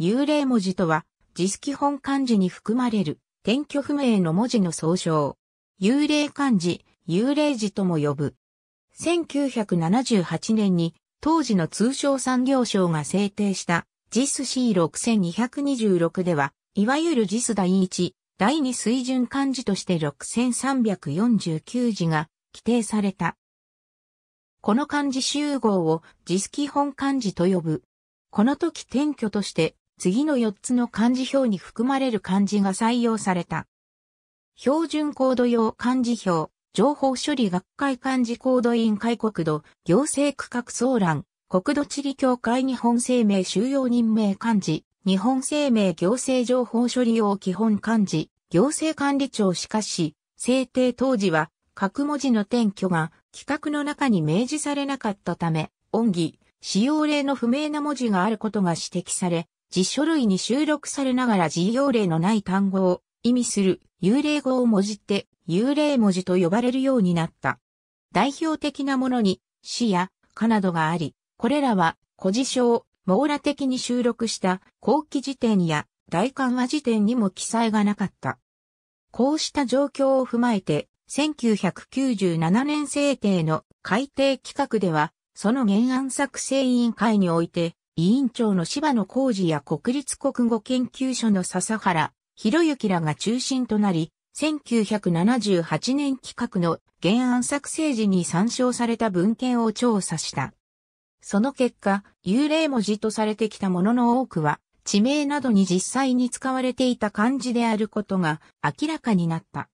幽霊文字とは、実基本漢字に含まれる、転居不明の文字の総称。幽霊漢字、幽霊字とも呼ぶ。1978年に、当時の通商産業省が制定した、JIS C6226 では、いわゆる JIS 第1、第2水準漢字として6349字が規定された。この漢字集合を JIS 基本漢字と呼ぶ。この時転居として次の4つの漢字表に含まれる漢字が採用された。標準コード用漢字表、情報処理学会漢字コード委員会国土、行政区画総覧、国土地理協会日本生命収容任命漢字、日本生命行政情報処理用基本漢字、行政管理庁しかし、制定当時は、各文字の転居が企画の中に明示されなかったため、恩義、使用例の不明な文字があることが指摘され、辞書類に収録されながら事業例のない単語を意味する幽霊語をもじって幽霊文字と呼ばれるようになった。代表的なものに詩や歌などがあり、これらは古事書を網羅的に収録した後期辞典や大緩和辞典にも記載がなかった。こうした状況を踏まえて、1997年制定の改定企画では、その原案作成委員会において、委員長の柴野浩二や国立国語研究所の笹原、博之らが中心となり、1978年企画の原案作成時に参照された文献を調査した。その結果、幽霊文字とされてきたものの多くは、地名などに実際に使われていた漢字であることが明らかになった。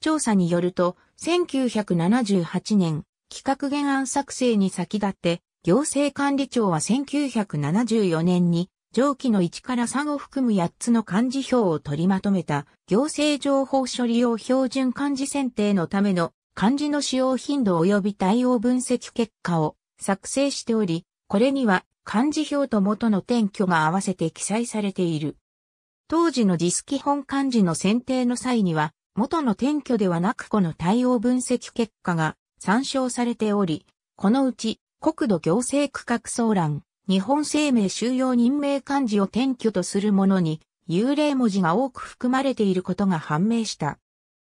調査によると、1978年、企画原案作成に先立って、行政管理庁は1974年に上記の1から3を含む8つの漢字表を取りまとめた行政情報処理用標準漢字選定のための漢字の使用頻度及び対応分析結果を作成しており、これには漢字表と元の転居が合わせて記載されている。当時の実基本漢字の選定の際には、元の転居ではなくこの対応分析結果が参照されており、このうち国土行政区画総覧、日本生命収容任命漢字を転居とするものに、幽霊文字が多く含まれていることが判明した。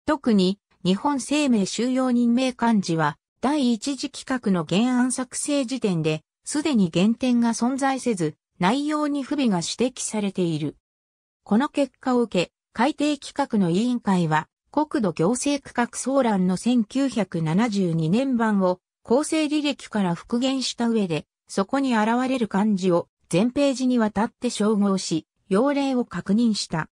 特に、日本生命収容任命漢字は、第一次企画の原案作成時点で、すでに原点が存在せず、内容に不備が指摘されている。この結果を受け、改定企画の委員会は、国土行政区画総覧の1972年版を構成履歴から復元した上で、そこに現れる漢字を全ページにわたって照合し、要例を確認した。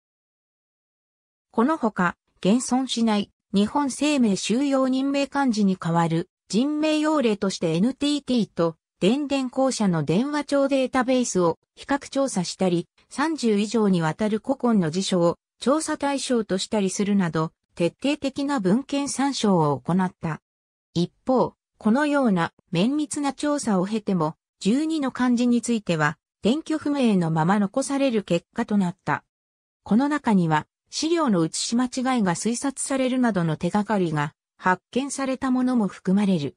このほか、現存しない日本生命収容任命漢字に代わる人名要例として NTT と電電公社の電話帳データベースを比較調査したり、30以上にわたる古今の辞書を調査対象としたりするなど、徹底的な文献参照を行った。一方、このような綿密な調査を経ても、12の漢字については、転居不明のまま残される結果となった。この中には、資料の写し間違いが推察されるなどの手がかりが発見されたものも含まれる。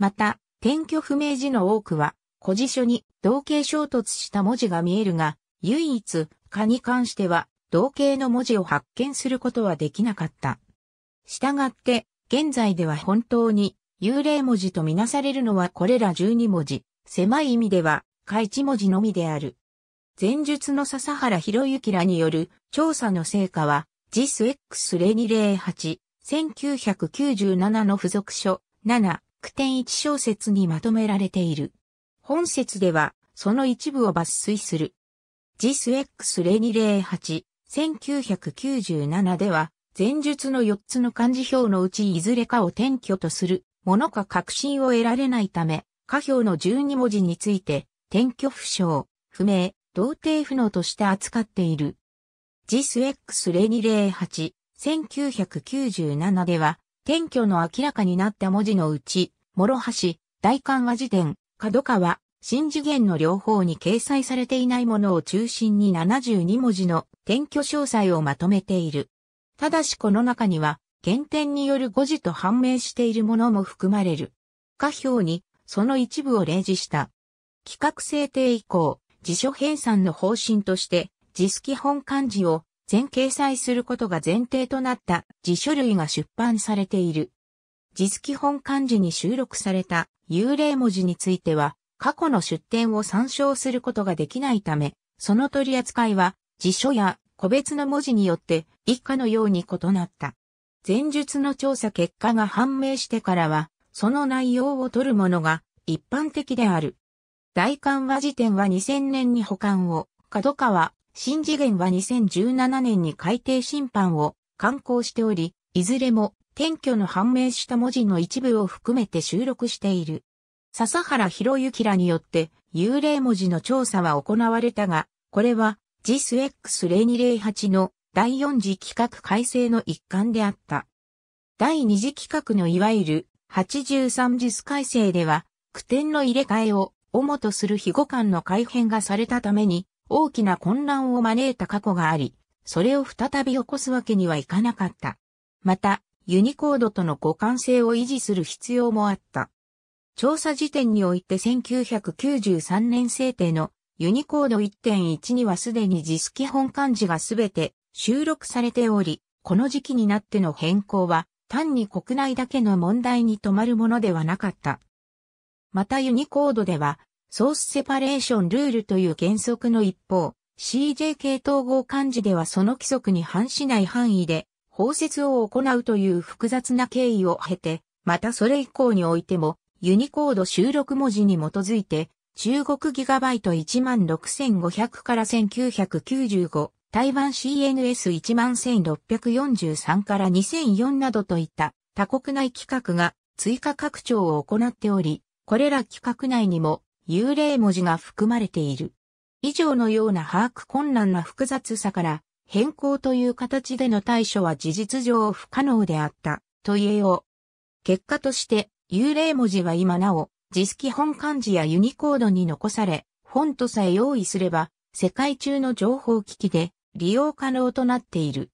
また、転居不明時の多くは、古辞書に同型衝突した文字が見えるが、唯一、蚊に関しては、同型の文字を発見することはできなかった。したがって、現在では本当に幽霊文字とみなされるのはこれら12文字、狭い意味では、下1文字のみである。前述の笹原博之らによる調査の成果は、JIS X0208、1997の付属書7、句点1小説にまとめられている。本説では、その一部を抜粋する。JIS X0208、1997では、前述の4つの漢字表のうちいずれかを転居とするものか確信を得られないため、下表の12文字について、転居不詳、不明、同定不能として扱っている。ジス X0208、1997では、転居の明らかになった文字のうち、諸橋、大観話辞典、角川、新次元の両方に掲載されていないものを中心に72文字の転居詳細をまとめている。ただしこの中には、減点による誤字と判明しているものも含まれる。下表にその一部を例示した。企画制定以降、辞書編纂の方針として、辞書基本漢字を全掲載することが前提となった辞書類が出版されている。辞書基本漢字に収録された幽霊文字については、過去の出典を参照することができないため、その取り扱いは辞書や個別の文字によって以下のように異なった。前述の調査結果が判明してからは、その内容を取るものが一般的である。大韓和辞典は2000年に保管を、角川、新次元は2017年に改訂審判を刊行しており、いずれも転居の判明した文字の一部を含めて収録している。笹原博之らによって幽霊文字の調査は行われたが、これはジ i s x 0 2 0 8の第四次規格改正の一環であった。第二次規格のいわゆる83実改正では、区点の入れ替えを主とする非互換の改変がされたために大きな混乱を招いた過去があり、それを再び起こすわけにはいかなかった。また、ユニコードとの互換性を維持する必要もあった。調査時点において1993年制定のユニコード1.1にはすでに実基本漢字がすべて収録されており、この時期になっての変更は単に国内だけの問題に止まるものではなかった。またユニコードでは、ソースセパレーションルールという原則の一方、CJK 統合漢字ではその規則に反しない範囲で、包摂を行うという複雑な経緯を経て、またそれ以降においても、ユニコード収録文字に基づいて、中国ギガバイト16500から1995台湾 CNS11643 から2004などといった他国内規格が追加拡張を行っており、これら規格内にも幽霊文字が含まれている。以上のような把握困難な複雑さから、変更という形での対処は事実上不可能であった、と言えよう。結果として、幽霊文字は今なお、実基本漢字やユニコードに残され、フォントさえ用意すれば、世界中の情報機器で、利用可能となっている。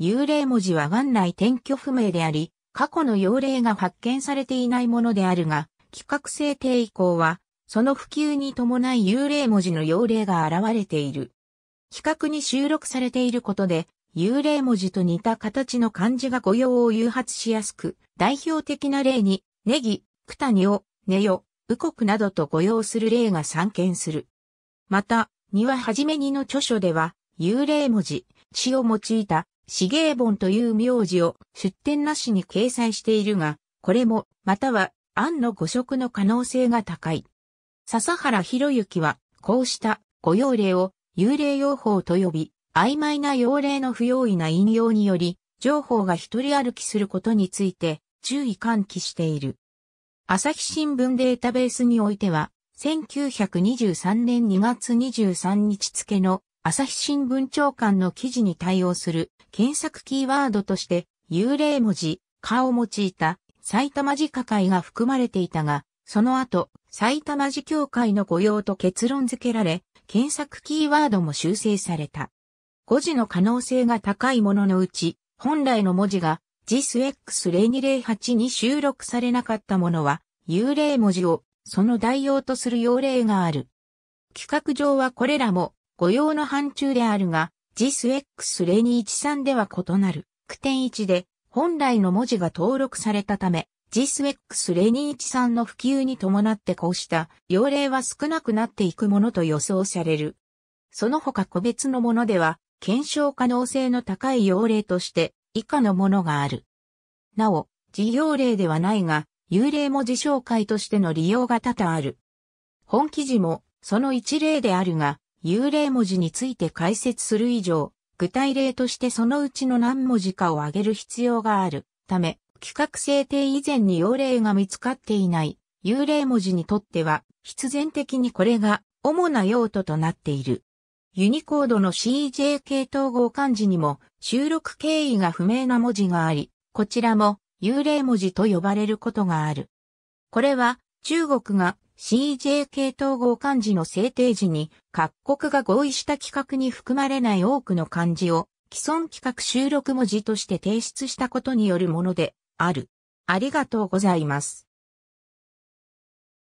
幽霊文字は元来転居不明であり、過去の幽霊が発見されていないものであるが、企画制定以降は、その普及に伴い幽霊文字の幽霊が現れている。企画に収録されていることで、幽霊文字と似た形の漢字が御用を誘発しやすく、代表的な例に、ネギ、クタニを、ネヨ、ウコクなどと御用する例が散見する。また、庭はじめにの著書では、幽霊文字、血を用いた、死芸本という名字を出典なしに掲載しているが、これも、または、案の誤植の可能性が高い。笹原博之は、こうした御用例を幽霊用法と呼び、曖昧な用例の不用意な引用により、情報が一人歩きすることについて注意喚起している。朝日新聞データベースにおいては、1923年2月23日付の朝日新聞長官の記事に対応する検索キーワードとして幽霊文字、化を用いた埼玉寺科会が含まれていたが、その後、埼玉寺教会の御用と結論付けられ、検索キーワードも修正された。誤字の可能性が高いもののうち、本来の文字が JISX0208 に収録されなかったものは、幽霊文字をその代用とする要例がある。企画上はこれらも御用の範疇であるが、JISX0213 では異なる、区点1で、本来の文字が登録されたため、JISX0213 の普及に伴ってこうした用例は少なくなっていくものと予想される。その他個別のものでは、検証可能性の高い用例として以下のものがある。なお、事業例ではないが、幽霊文字紹介としての利用が多々ある。本記事もその一例であるが、幽霊文字について解説する以上、具体例としてそのうちの何文字かを挙げる必要があるため、企画制定以前に用例が見つかっていない幽霊文字にとっては必然的にこれが主な用途となっている。ユニコードの CJK 統合漢字にも収録経緯が不明な文字があり、こちらも幽霊文字と呼ばれることがある。これは中国が CJK 統合漢字の制定時に各国が合意した規格に含まれない多くの漢字を既存規格収録文字として提出したことによるものである。ありがとうございます。